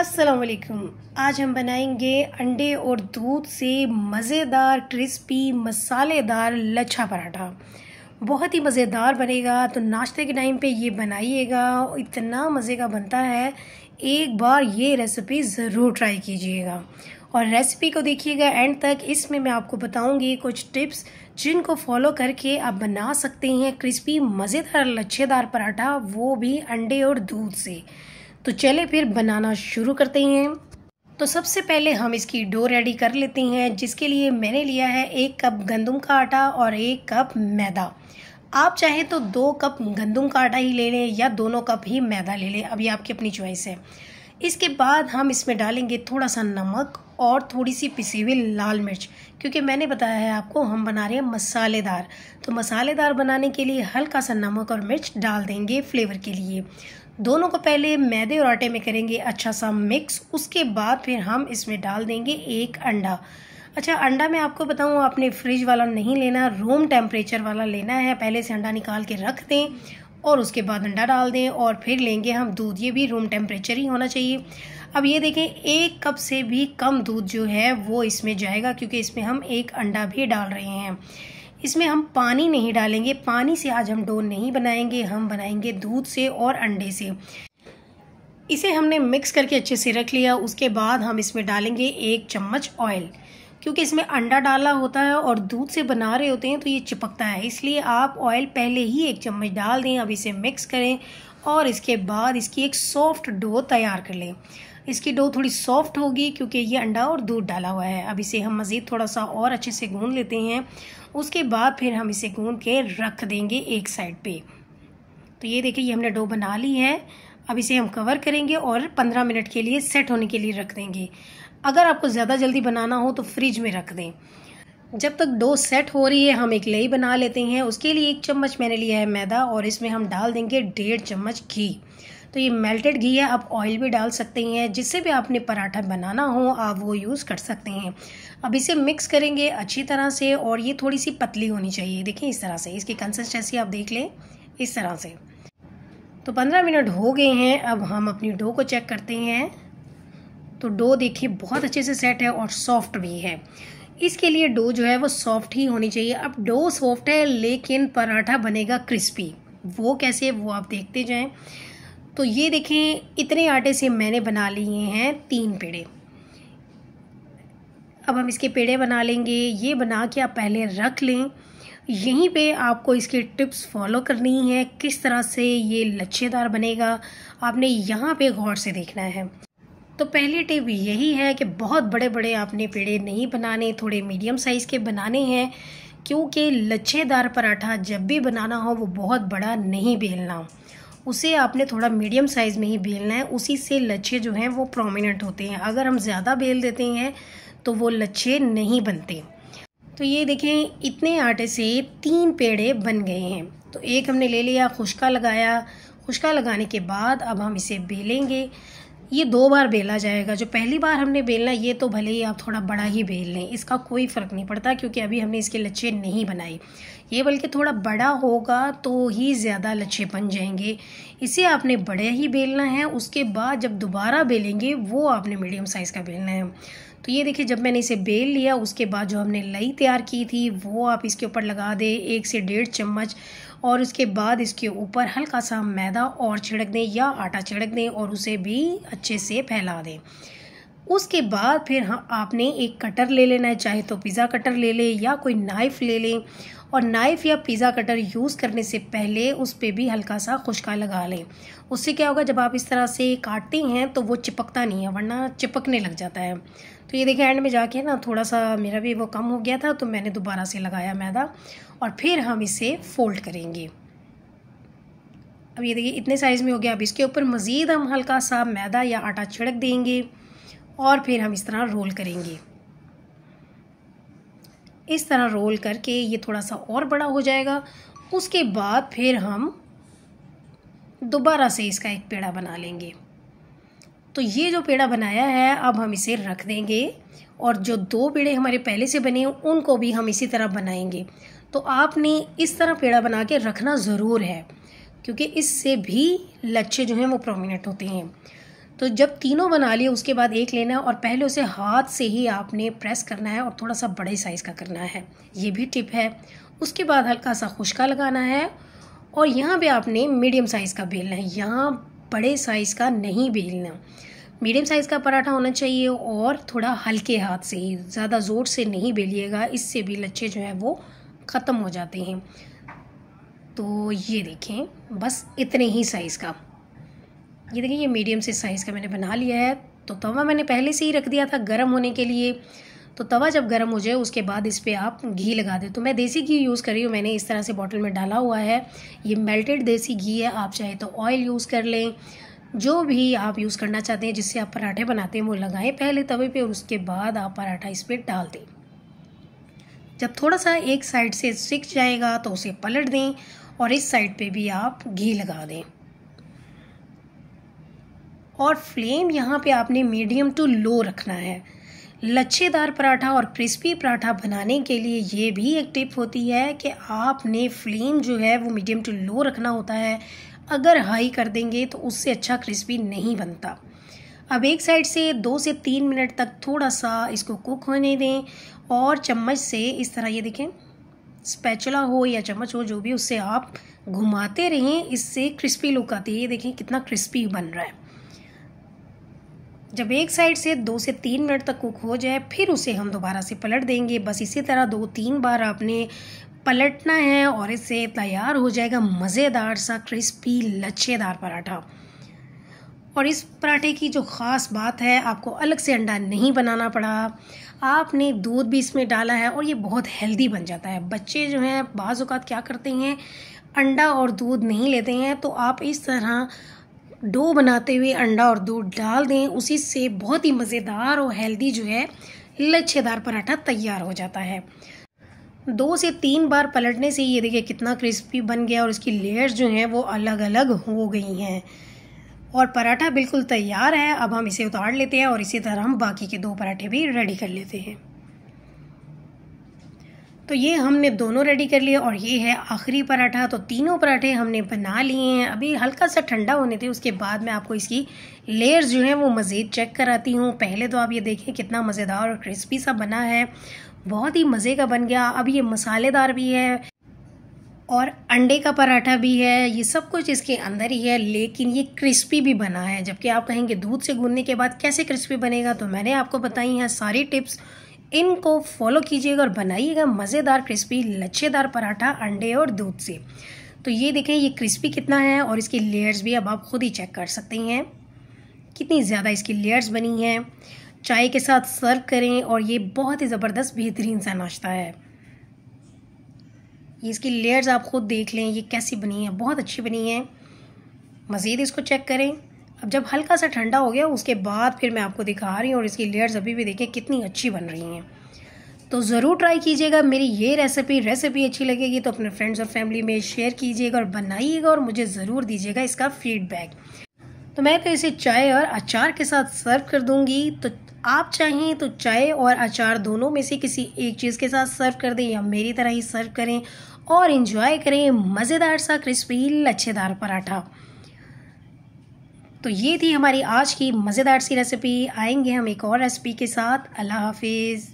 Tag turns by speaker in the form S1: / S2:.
S1: असलकुम आज हम बनाएंगे अंडे और दूध से मज़ेदार क्रिस्पी मसालेदार लच्छा पराठा बहुत ही मज़ेदार बनेगा तो नाश्ते के टाइम पे ये बनाइएगा इतना मज़े का बनता है एक बार ये रेसिपी ज़रूर ट्राई कीजिएगा और रेसिपी को देखिएगा एंड तक इसमें मैं आपको बताऊंगी कुछ टिप्स जिनको फॉलो करके आप बना सकते हैं क्रिस्पी मज़ेदार लच्छेदार पराठा वो भी अंडे और दूध से तो चले फिर बनाना शुरू करते हैं तो सबसे पहले हम इसकी डो रेडी कर लेते हैं जिसके लिए मैंने लिया है एक कप गंदम का आटा और एक कप मैदा आप चाहे तो दो कप गंदम का आटा ही ले लें या दोनों कप ही मैदा ले लें अभी आपकी अपनी चॉइस है इसके बाद हम इसमें डालेंगे थोड़ा सा नमक और थोड़ी सी पिसी हुई लाल मिर्च क्योंकि मैंने बताया है आपको हम बना रहे हैं मसालेदार तो मसालेदार बनाने के लिए हल्का सा नमक और मिर्च डाल देंगे फ्लेवर के लिए दोनों को पहले मैदे और आटे में करेंगे अच्छा सा मिक्स उसके बाद फिर हम इसमें डाल देंगे एक अंडा अच्छा अंडा मैं आपको बताऊँ आपने फ्रिज वाला नहीं लेना रूम टेम्परेचर वाला लेना है पहले से अंडा निकाल के रख दें और उसके बाद अंडा डाल दें और फिर लेंगे हम दूध ये भी रूम टेम्परेचर ही होना चाहिए अब ये देखें एक कप से भी कम दूध जो है वो इसमें जाएगा क्योंकि इसमें हम एक अंडा भी डाल रहे हैं इसमें हम पानी नहीं डालेंगे पानी से आज हम डो नहीं बनाएंगे हम बनाएंगे दूध से और अंडे से इसे हमने मिक्स करके अच्छे से रख लिया उसके बाद हम इसमें डालेंगे एक चम्मच ऑयल क्योंकि इसमें अंडा डाला होता है और दूध से बना रहे होते हैं तो ये चिपकता है इसलिए आप ऑयल पहले ही एक चम्मच डाल दें अब इसे मिक्स करें और इसके बाद इसकी एक सॉफ्ट डो तैयार कर लें इसकी डो थोड़ी सॉफ्ट होगी क्योंकि ये अंडा और दूध डाला हुआ है अब इसे हम मज़ीद थोड़ा सा और अच्छे से गूँध लेते हैं उसके बाद फिर हम इसे गूँध के रख देंगे एक साइड पे तो ये देखिए ये हमने डो बना ली है अब इसे हम कवर करेंगे और पंद्रह मिनट के लिए सेट होने के लिए रख देंगे अगर आपको ज़्यादा जल्दी बनाना हो तो फ्रिज में रख दें जब तक डो सेट हो रही है हम एक लई बना लेते हैं उसके लिए एक चम्मच मैंने लिया है मैदा और इसमें हम डाल देंगे डेढ़ चम्मच घी तो ये मेल्टेड घी है आप ऑयल भी डाल सकते हैं जिससे भी आपने पराठा बनाना हो आप वो यूज़ कर सकते हैं अब इसे मिक्स करेंगे अच्छी तरह से और ये थोड़ी सी पतली होनी चाहिए देखें इस तरह से इसकी कंसिस्टेंसी आप देख लें इस तरह से तो पंद्रह मिनट हो गए हैं अब हम अपनी डो को चेक करते हैं तो डो देखिए बहुत अच्छे से सेट है और सॉफ्ट भी है इसके लिए डो जो है वो सॉफ्ट ही होनी चाहिए अब डो सॉफ्ट है लेकिन पराठा बनेगा क्रिस्पी वो कैसे वो आप देखते जाएं तो ये देखें इतने आटे से मैंने बना लिए हैं तीन पेड़े अब हम इसके पेड़े बना लेंगे ये बना के आप पहले रख लें यहीं पे आपको इसके टिप्स फॉलो करनी है किस तरह से ये लच्छेदार बनेगा आपने यहाँ पे गौर से देखना है तो पहली टिप यही है कि बहुत बड़े बड़े आपने पेड़े नहीं बनाने थोड़े मीडियम साइज़ के बनाने हैं क्योंकि लच्छेदार पराठा जब भी बनाना हो वो बहुत बड़ा नहीं बेलना उसे आपने थोड़ा मीडियम साइज़ में ही बेलना है उसी से लच्छे जो हैं वो प्रोमिनेंट होते हैं अगर हम ज़्यादा बेल देते हैं तो वो लच्छे नहीं बनते तो ये देखें इतने आटे से तीन पेड़े बन गए हैं तो एक हमने ले लिया खुशका लगाया खुशका लगाने के बाद अब हम इसे बेलेंगे ये दो बार बेला जाएगा जो पहली बार हमने बेलना ये तो भले ही आप थोड़ा बड़ा ही बेल लें इसका कोई फ़र्क नहीं पड़ता क्योंकि अभी हमने इसके लच्छे नहीं बनाए ये बल्कि थोड़ा बड़ा होगा तो ही ज़्यादा लच्छे बन जाएंगे इसे आपने बड़े ही बेलना है उसके बाद जब दोबारा बेलेंगे वो आपने मीडियम साइज़ का बेलना है तो ये देखिए जब मैंने इसे बेल लिया उसके बाद जो हमने लई तैयार की थी वो आप इसके ऊपर लगा दें एक से डेढ़ चम्मच और उसके बाद इसके ऊपर हल्का सा मैदा और छिड़क दें या आटा छिड़क दें और उसे भी अच्छे से फैला दें उसके बाद फिर हाँ आपने एक कटर ले लेना है चाहे तो पिज़्ज़ा कटर ले लें या कोई नाइफ़ ले लें और नाइफ़ या पिज़्ज़ा कटर यूज़ करने से पहले उस पर भी हल्का सा खुशका लगा लें उससे क्या होगा जब आप इस तरह से काटते हैं तो वो चिपकता नहीं है वरना चिपकने लग जाता है तो ये देखें एंड में जाके ना थोड़ा सा मेरा भी वो कम हो गया था तो मैंने दोबारा से लगाया मैदा और फिर हम इसे फ़ोल्ड करेंगे अब ये देखिए इतने साइज़ में हो गया अब इसके ऊपर मज़ीद हम हल्का सा मैदा या आटा छिड़क देंगे और फिर हम इस तरह रोल करेंगे इस तरह रोल करके ये थोड़ा सा और बड़ा हो जाएगा उसके बाद फिर हम दोबारा से इसका एक पेड़ा बना लेंगे तो ये जो पेड़ा बनाया है अब हम इसे रख देंगे और जो दो पेड़े हमारे पहले से बने उनको भी हम इसी तरह बनाएंगे तो आपने इस तरह पेड़ा बना के रखना ज़रूर है क्योंकि इससे भी लच्छे जो हैं वो प्रोमिनेंट होते हैं तो जब तीनों बना लिए उसके बाद एक लेना है और पहले उसे हाथ से ही आपने प्रेस करना है और थोड़ा सा बड़े साइज़ का करना है ये भी टिप है उसके बाद हल्का सा खुशका लगाना है और यहाँ पे आपने मीडियम साइज़ का बेलना है यहाँ बड़े साइज़ का नहीं बेलना मीडियम साइज़ का पराठा होना चाहिए और थोड़ा हल्के हाथ से ही ज़्यादा ज़ोर से नहीं बेलिएगा इससे भी लच्छे जो है वो ख़त्म हो जाते हैं तो ये देखें बस इतने ही साइज़ का ये देखिए ये मीडियम से साइज़ का मैंने बना लिया है तो तवा मैंने पहले से ही रख दिया था गर्म होने के लिए तो तवा जब गर्म हो जाए उसके बाद इस पर आप घी लगा दें तो मैं देसी घी यूज़ कर रही हूँ मैंने इस तरह से बॉटल में डाला हुआ है ये मेल्टेड देसी घी है आप चाहे तो ऑयल यूज़ कर लें जो भी आप यूज़ करना चाहते हैं जिससे आप पराठे बनाते हैं वो लगाएं पहले तवे पे और उसके बाद आप पराठा इस पर डाल दें जब थोड़ा सा एक साइड से सिक जाएगा तो उसे पलट दें और इस साइड पे भी आप घी लगा दें और फ्लेम यहाँ पे आपने मीडियम टू लो रखना है लच्छेदार पराठा और क्रिस्पी पराठा बनाने के लिए ये भी एक टिप होती है कि आपने फ्लेम जो है वो मीडियम टू लो रखना होता है अगर हाई कर देंगे तो उससे अच्छा क्रिस्पी नहीं बनता अब एक साइड से दो से तीन मिनट तक थोड़ा सा इसको कुक होने दें और चम्मच से इस तरह ये देखें स्पैचुला हो या चम्मच हो जो भी उससे आप घुमाते रहें इससे क्रिस्पी लुक आती है ये देखें कितना क्रिस्पी बन रहा है जब एक साइड से दो से तीन मिनट तक कुक हो जाए फिर उसे हम दोबारा से पलट देंगे बस इसी तरह दो तीन बार आपने पलटना है और इससे तैयार हो जाएगा मज़ेदार सा क्रिस्पी लच्छेदार पराठा और इस पराठे की जो ख़ास बात है आपको अलग से अंडा नहीं बनाना पड़ा आपने दूध भी इसमें डाला है और ये बहुत हेल्दी बन जाता है बच्चे जो हैं बाज़ क्या करते हैं अंडा और दूध नहीं लेते हैं तो आप इस तरह डो बनाते हुए अंडा और दूध डाल दें उसी से बहुत ही मज़ेदार और हेल्दी जो है लच्छेदार पराठा तैयार हो जाता है दो से तीन बार पलटने से ये देखिए कितना क्रिस्पी बन गया और इसकी लेयर्स जो हैं वो अलग अलग हो गई हैं और पराठा बिल्कुल तैयार है अब हम इसे उतार लेते हैं और इसी तरह हम बाकी के दो पराठे भी रेडी कर लेते हैं तो ये हमने दोनों रेडी कर लिए और ये है आखिरी पराठा तो तीनों पराठे हमने बना लिए हैं अभी हल्का सा ठंडा होने थे उसके बाद मैं आपको इसकी लेयर्स जो हैं वो मज़ीद चेक कराती हूँ पहले तो आप ये देखें कितना मज़ेदार और क्रिस्पी सा बना है बहुत ही मज़े का बन गया अब ये मसालेदार भी है और अंडे का पराठा भी है ये सब कुछ इसके अंदर ही है लेकिन ये क्रिस्पी भी बना है जबकि आप कहेंगे दूध से गूंदने के बाद कैसे क्रिस्पी बनेगा तो मैंने आपको बताई हैं सारी टिप्स इनको फॉलो कीजिएगा और बनाइएगा मज़ेदार क्रिस्पी लच्छेदार पराठा अंडे और दूध से तो ये देखें ये क्रिस्पी कितना है और इसकी लेयर्स भी अब आप ख़ुद ही चेक कर सकते हैं कितनी ज़्यादा इसकी लेयर्स बनी हैं चाय के साथ सर्व करें और ये बहुत ही ज़बरदस्त बेहतरीन सा नाश्ता है ये इसकी लेयर्स आप ख़ुद देख लें ये कैसी बनी है बहुत अच्छी बनी है मज़ीद इसको चेक करें अब जब हल्का सा ठंडा हो गया उसके बाद फिर मैं आपको दिखा रही हूँ और इसकी लेयर्स अभी भी देखिए कितनी अच्छी बन रही हैं तो ज़रूर ट्राई कीजिएगा मेरी ये रेसिपी रेसिपी अच्छी लगेगी तो अपने फ्रेंड्स और फैमिली में शेयर कीजिएगा और बनाइएगा और मुझे ज़रूर दीजिएगा इसका फीडबैक तो मैं तो इसे चाय और अचार के साथ सर्व कर दूंगी तो आप चाहें तो चाय और अचार दोनों में से किसी एक चीज़ के साथ सर्व कर दें या मेरी तरह ही सर्व करें और इन्जॉय करें मज़ेदार सा क्रिस्पी लच्छेदार पराठा तो ये थी हमारी आज की मज़ेदार सी रेसिपी आएंगे हम एक और रेसिपी के साथ अल्लाह हाफिज़